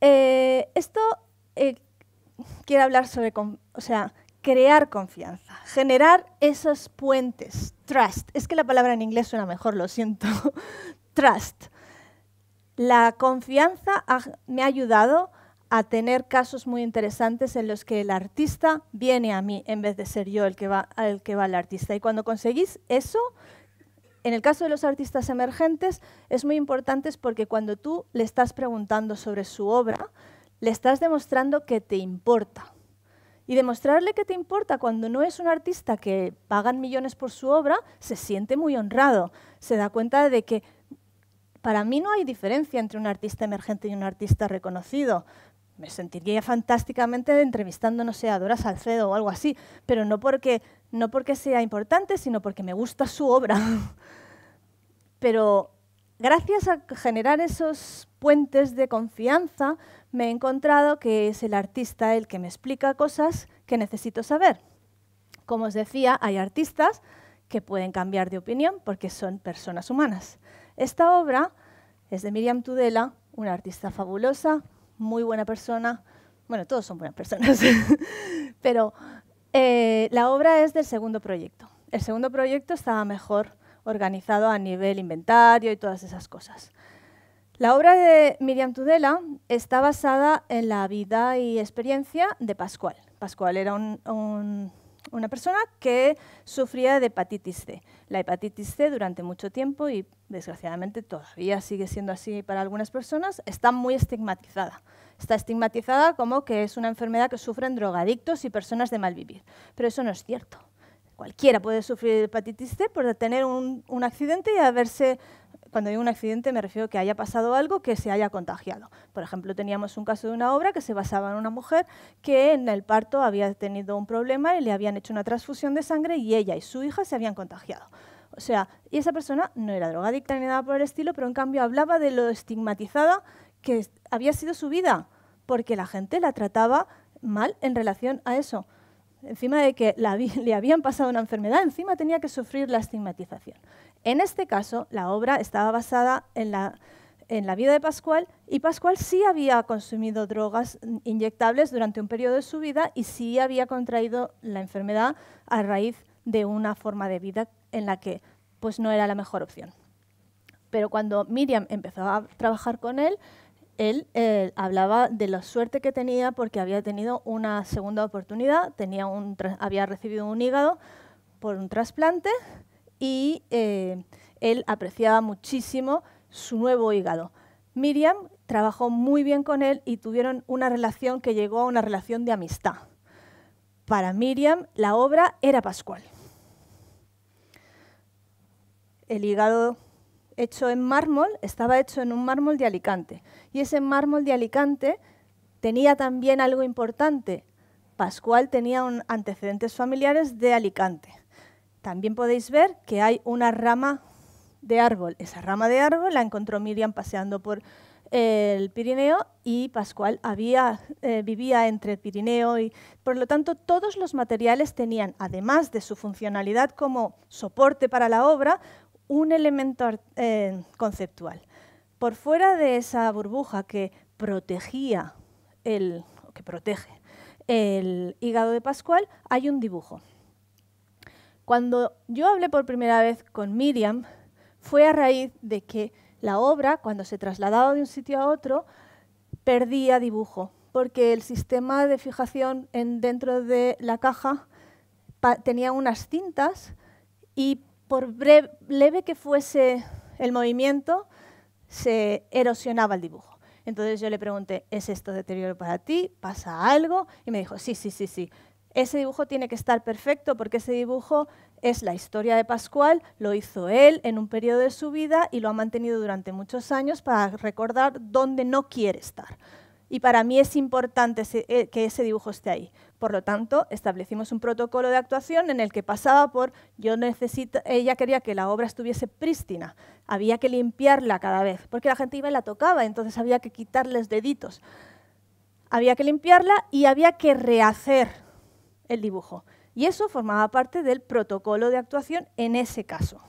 Eh, esto eh, quiero hablar sobre, o sea, crear confianza, generar esos puentes, trust. Es que la palabra en inglés suena mejor, lo siento. trust. La confianza me ha ayudado a tener casos muy interesantes en los que el artista viene a mí en vez de ser yo el que va al que va el artista. Y cuando conseguís eso, en el caso de los artistas emergentes, es muy importante porque cuando tú le estás preguntando sobre su obra, le estás demostrando que te importa y demostrarle que te importa cuando no es un artista que pagan millones por su obra, se siente muy honrado. Se da cuenta de que para mí no hay diferencia entre un artista emergente y un artista reconocido. Me sentiría fantásticamente entrevistando, no sé, a Dora Salcedo o algo así, pero no porque, no porque sea importante, sino porque me gusta su obra. pero gracias a generar esos puentes de confianza me he encontrado que es el artista el que me explica cosas que necesito saber. Como os decía, hay artistas que pueden cambiar de opinión porque son personas humanas. Esta obra es de Miriam Tudela, una artista fabulosa, muy buena persona. Bueno, todos son buenas personas, pero eh, la obra es del segundo proyecto. El segundo proyecto estaba mejor organizado a nivel inventario y todas esas cosas. La obra de Miriam Tudela está basada en la vida y experiencia de Pascual. Pascual era una persona que sufría de hepatitis C. La hepatitis C durante mucho tiempo y desgraciadamente todavía sigue siendo así para algunas personas, está muy estigmatizada. Está estigmatizada como que es una enfermedad que sufren drogadictos y personas de mal vivir. Pero eso no es cierto. Cualquiera puede sufrir hepatitis C por tener un, un accidente y haberse cuando digo un accidente me refiero a que haya pasado algo que se haya contagiado. Por ejemplo, teníamos un caso de una obra que se basaba en una mujer que en el parto había tenido un problema y le habían hecho una transfusión de sangre y ella y su hija se habían contagiado. O sea, y esa persona no era drogadicta ni nada por el estilo, pero en cambio hablaba de lo estigmatizada que había sido su vida, porque la gente la trataba mal en relación a eso. Encima de que le habían pasado una enfermedad, encima tenía que sufrir la estigmatización. En este caso, la obra estaba basada en la, vida de Pascual y Pascual sí había consumido drogas inyectables durante un periodo de su vida y sí había contraído la enfermedad a raíz de una forma de vida en la que pues, no era la mejor opción. Pero cuando Miriam empezó a trabajar con él, él eh, hablaba de la suerte que tenía porque había tenido una segunda oportunidad, tenía un, había recibido un hígado por un trasplante y eh, él apreciaba muchísimo su nuevo hígado. Miriam trabajó muy bien con él y tuvieron una relación que llegó a una relación de amistad. Para Miriam la obra era Pascual. El hígado hecho en mármol estaba hecho en un mármol de Alicante y ese mármol de Alicante tenía también algo importante. Pascual tenía antecedentes familiares de Alicante. También podéis ver que hay una rama de árbol. Esa rama de árbol la encontró Miriam paseando por el Pirineo y Pascual eh, vivía entre el Pirineo y por lo tanto todos los materiales tenían, además de su funcionalidad como soporte para la obra, un elemento eh, conceptual. Por fuera de esa burbuja que protegía que protege el hígado de Pascual, hay un dibujo. Cuando yo hablé por primera vez con Miriam, fue a raíz de que la obra, cuando se trasladaba de un sitio a otro, perdía dibujo, porque el sistema de fijación en, dentro de la caja tenía unas cintas y por leve que fuese el movimiento, se erosionaba el dibujo. Entonces yo le pregunté, ¿es esto deterioro para ti? ¿Pasa algo? Y me dijo, sí, sí, sí, sí ese dibujo tiene que estar perfecto porque ese dibujo es la historia de Pascual, lo hizo él en un periodo de su vida y lo ha mantenido durante muchos años para recordar dónde no quiere estar. Y para mí es importante eh, que ese dibujo esté ahí. Por lo tanto, establecimos un protocolo de actuación en el que pasaba por ella quería que la obra estuviese prístina, había que limpiarla cada vez, porque la gente iba y la tocaba, entonces había que quitarles deditos. Había que limpiarla y había que rehacer el dibujo. Y eso formaba parte del protocolo de actuación en ese caso.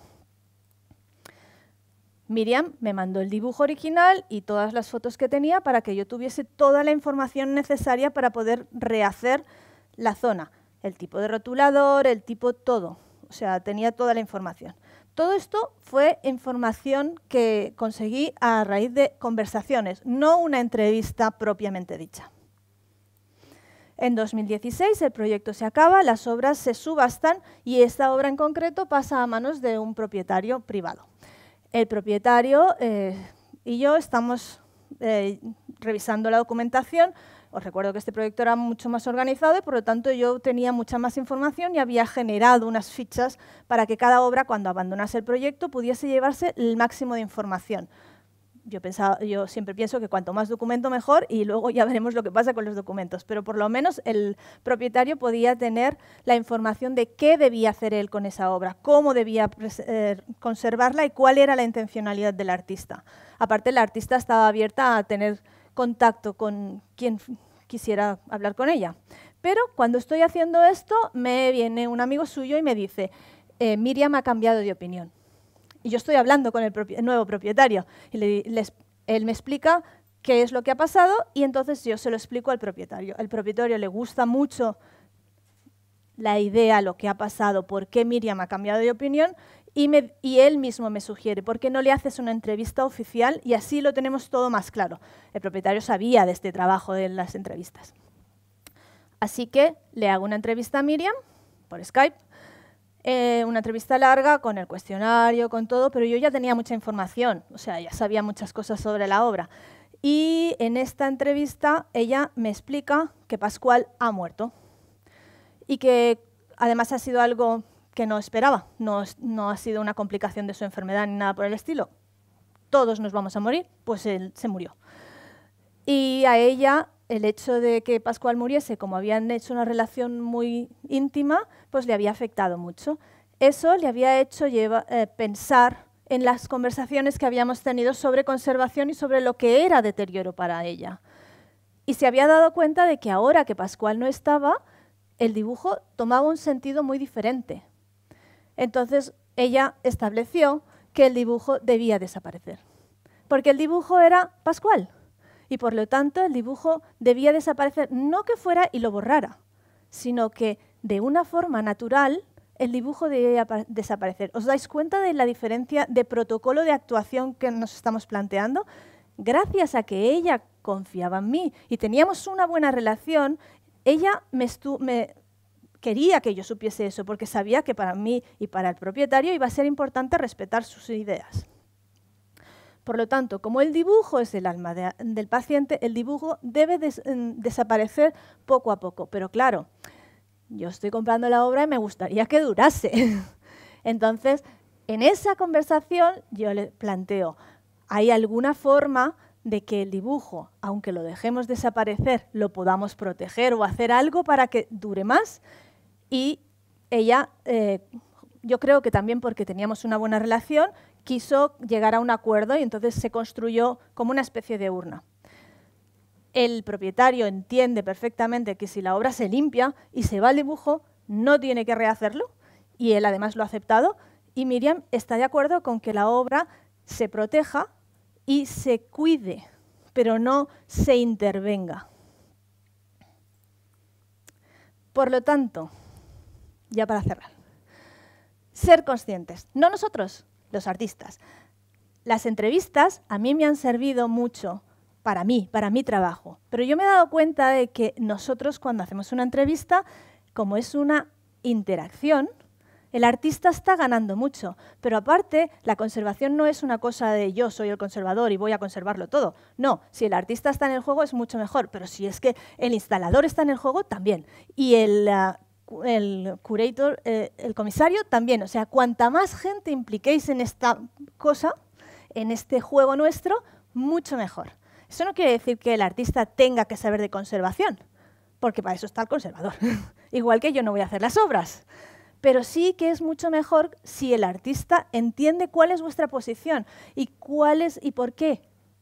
Miriam me mandó el dibujo original y todas las fotos que tenía para que yo tuviese toda la información necesaria para poder rehacer la zona, el tipo de rotulador, el tipo todo. O sea, tenía toda la información. Todo esto fue información que conseguí a raíz de conversaciones, no una entrevista propiamente dicha. En 2016 el proyecto se acaba, las obras se subastan y esta obra en concreto pasa a manos de un propietario privado. El propietario eh, y yo estamos eh, revisando la documentación. Os recuerdo que este proyecto era mucho más organizado y por lo tanto yo tenía mucha más información y había generado unas fichas para que cada obra cuando abandonase el proyecto pudiese llevarse el máximo de información yo, pensaba, yo siempre pienso que cuanto más documento mejor y luego ya veremos lo que pasa con los documentos, pero por lo menos el propietario podía tener la información de qué debía hacer él con esa obra, cómo debía eh, conservarla y cuál era la intencionalidad del artista. Aparte, la artista estaba abierta a tener contacto con quien quisiera hablar con ella. Pero cuando estoy haciendo esto, me viene un amigo suyo y me dice, eh, Miriam ha cambiado de opinión y yo estoy hablando con el, nuevo propietario. Y él me explica qué es lo que ha pasado y entonces yo se lo explico al propietario. El propietario le gusta mucho la idea, lo que ha pasado, por qué Miriam ha cambiado de opinión y, y, él mismo me sugiere, ¿por qué no le haces una entrevista oficial y así lo tenemos todo más claro? El propietario sabía de este trabajo de las entrevistas. Así que le hago una entrevista a Miriam por Skype eh, una entrevista larga con el cuestionario, con todo, pero yo ya tenía mucha información, o sea, ya sabía muchas cosas sobre la obra. Y en esta entrevista ella me explica que Pascual ha muerto y que además ha sido algo que no esperaba, no, no ha sido una complicación de su enfermedad ni nada por el estilo. Todos nos vamos a morir, pues él se murió. Y a ella el hecho de que Pascual muriese, como habían hecho una relación muy íntima, pues le había afectado mucho. Eso le había hecho eh, pensar en las conversaciones que habíamos tenido sobre conservación y sobre lo que era deterioro para ella. Y se había dado cuenta de que ahora que Pascual no estaba, el dibujo tomaba un sentido muy diferente. Entonces ella estableció que el dibujo debía desaparecer, porque el dibujo era Pascual y por lo tanto el dibujo debía desaparecer, no que fuera y lo borrara, sino que de una forma natural el dibujo debía desaparecer. ¿Os dais cuenta de la diferencia de protocolo de actuación que nos estamos planteando? Gracias a que ella confiaba en mí y teníamos una buena relación, ella quería que yo supiese eso porque sabía que para mí y para el propietario iba a ser importante respetar sus ideas. Por lo tanto, como el dibujo es el alma del paciente, el dibujo debe mm, desaparecer poco a poco. Pero claro, yo estoy comprando la obra y me gustaría que durase. Entonces, en esa conversación yo le planteo, ¿hay alguna forma de que el dibujo, aunque lo dejemos desaparecer, lo podamos proteger o hacer algo para que dure más? Y ella, eh, yo creo que también porque teníamos una buena relación, quiso llegar a un acuerdo y entonces se construyó como una especie de urna. El propietario entiende perfectamente que si la obra se limpia y se va al dibujo, no tiene que rehacerlo, y él además lo ha aceptado, y Miriam está de acuerdo con que la obra se proteja y se cuide, pero no se intervenga. Por lo tanto, ya para cerrar, ser conscientes, no nosotros, los artistas. Las entrevistas a mí me han servido mucho para mí, para mi trabajo, pero yo me he dado cuenta de que nosotros cuando hacemos una entrevista, como es una interacción, el artista está ganando mucho, pero aparte la conservación no es una cosa de yo soy el conservador y voy a conservarlo todo. No, si el artista está en el juego es mucho mejor, pero si es que el instalador está en el juego también. Y el ah, el curator, eh, el comisario también. O sea, cuanta más gente impliquéis en esta cosa, en este juego nuestro, mucho mejor. Eso no quiere decir que el artista tenga que saber de conservación, porque para eso está el conservador. Igual que yo no voy a hacer las obras. Pero sí que es mucho mejor si el artista entiende cuál es vuestra posición y cuál es y por qué.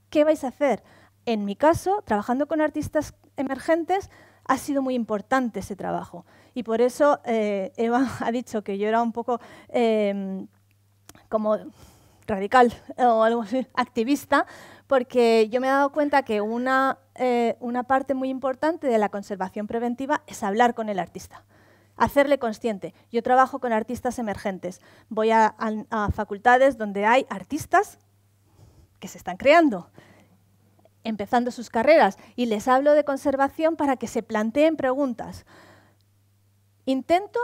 ¿Qué vais a hacer? En mi caso, trabajando con artistas emergentes, ha sido muy importante ese trabajo. Y por eso eh, Eva ha dicho que yo era un poco em, como radical o algo así, activista, porque yo me he dado cuenta que eh, una, parte muy importante de la conservación preventiva es hablar con el artista hacerle consciente. Yo trabajo con artistas emergentes. Voy a, a, facultades donde hay artistas que se están creando empezando sus carreras y les hablo de conservación para que se planteen preguntas. Intento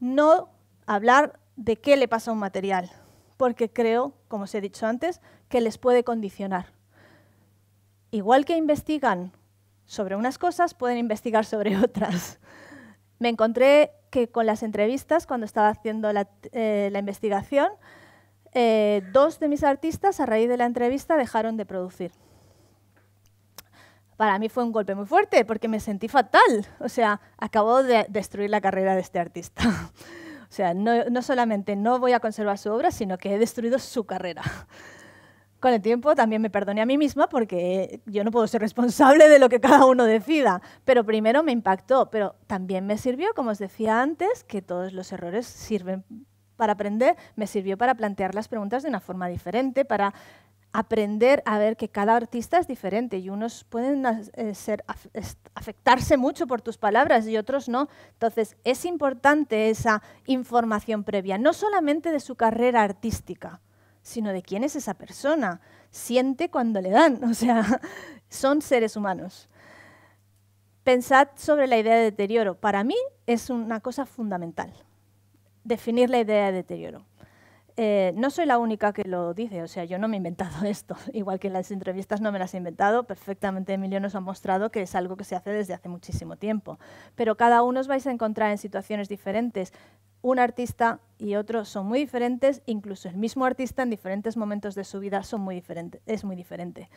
no hablar de qué le pasa a un material, porque creo, como os he dicho antes, que les puede condicionar. Igual que investigan sobre unas cosas, pueden investigar sobre otras. Me encontré que con las entrevistas, cuando estaba haciendo la, eh, investigación, eh, dos de mis artistas a raíz de la entrevista dejaron de producir para mí fue un golpe muy fuerte porque me sentí fatal. O sea, acabo de destruir la carrera de este artista. O sea, no, no solamente no voy a conservar su obra, sino que he destruido su carrera. Con el tiempo también me perdoné a mí misma porque yo no puedo ser responsable de lo que cada uno decida, pero primero me impactó, pero también me sirvió, como os decía antes, que todos los errores sirven para aprender, me sirvió para plantear las preguntas de una forma diferente, para aprender a ver que cada artista es diferente y unos pueden eh, afectarse mucho por tus palabras y otros no. Entonces, es importante esa información previa, no solamente de su carrera artística, sino de quién es esa persona. Siente cuando le dan, o sea, son seres humanos. Pensad sobre la idea de deterioro. Para mí es una cosa fundamental, definir la idea de deterioro. Eh, no soy la única que lo dice, o sea, yo no me he inventado esto, igual que en las entrevistas no me las he inventado, perfectamente Emilio nos ha mostrado que es algo que se hace desde hace muchísimo tiempo, pero cada uno os vais a encontrar en situaciones diferentes. Un artista y otro son muy diferentes, incluso el mismo artista en diferentes momentos de su vida son muy diferentes, es muy diferente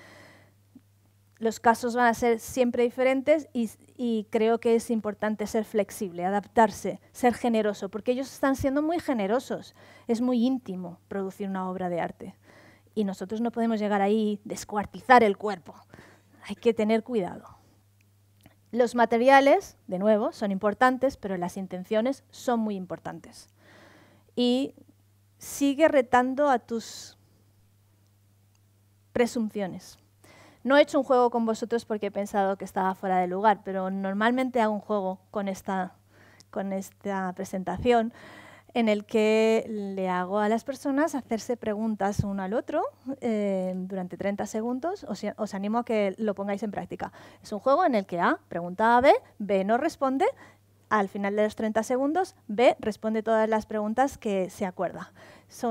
los casos van a ser siempre diferentes y, creo que es importante ser flexible, adaptarse, ser generoso, porque ellos están siendo muy generosos. Es muy íntimo producir una obra de arte y nosotros no podemos llegar ahí descuartizar el cuerpo. Hay que tener cuidado. Los materiales, de nuevo, son importantes, pero las intenciones son muy importantes. Y sigue retando a tus presunciones. No he hecho un juego con vosotros porque he pensado que estaba fuera de lugar, pero normalmente hago un juego con esta, presentación en el que le hago a las personas hacerse preguntas uno al otro eh, durante 30 segundos. Os, animo a que lo pongáis en práctica. Es un juego en el que A pregunta a B, B no responde. Al final de los 30 segundos, B responde todas las preguntas que se acuerda.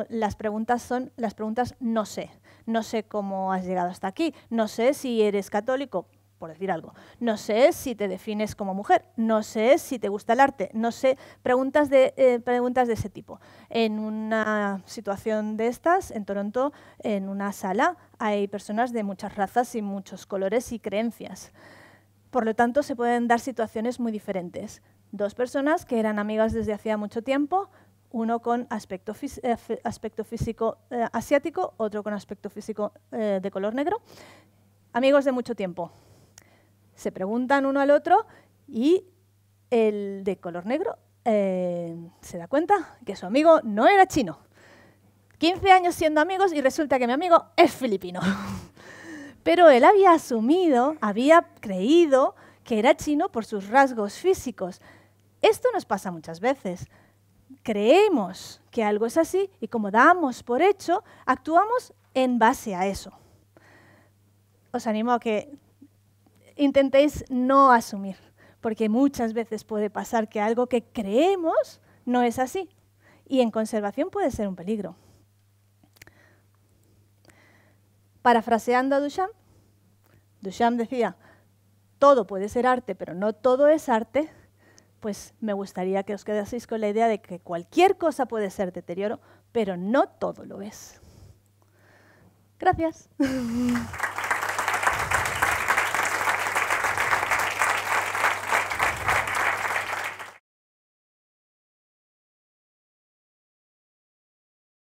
las, preguntas son, las preguntas no sé no sé cómo has llegado hasta aquí, no sé si eres católico, por decir algo, no sé si te defines como mujer, no sé si te gusta el arte, no sé, preguntas de, eh, preguntas de ese tipo. En una situación de estas, en Toronto, en una sala, hay personas de muchas razas y muchos colores y creencias. Por lo tanto, se pueden dar situaciones muy diferentes. Dos personas que eran amigas desde hacía mucho tiempo, uno con aspecto, eh, físico eh, asiático, otro con aspecto físico eh, de color negro. Amigos de mucho tiempo. Se preguntan uno al otro y el de color negro se da cuenta que su amigo no era chino. 15 años siendo amigos y resulta que mi amigo es filipino. Pero él había asumido, había creído que era chino por sus rasgos físicos. Esto nos pasa muchas veces creemos que algo es así y como damos por hecho, actuamos en base a eso. Os animo a que intentéis no asumir, porque muchas veces puede pasar que algo que creemos no es así y en conservación puede ser un peligro. Parafraseando a Duchamp, Duchamp decía, todo puede ser arte, pero no todo es arte, pues me gustaría que os quedaseis con la idea de que cualquier cosa puede ser deterioro, pero no todo lo es. Gracias.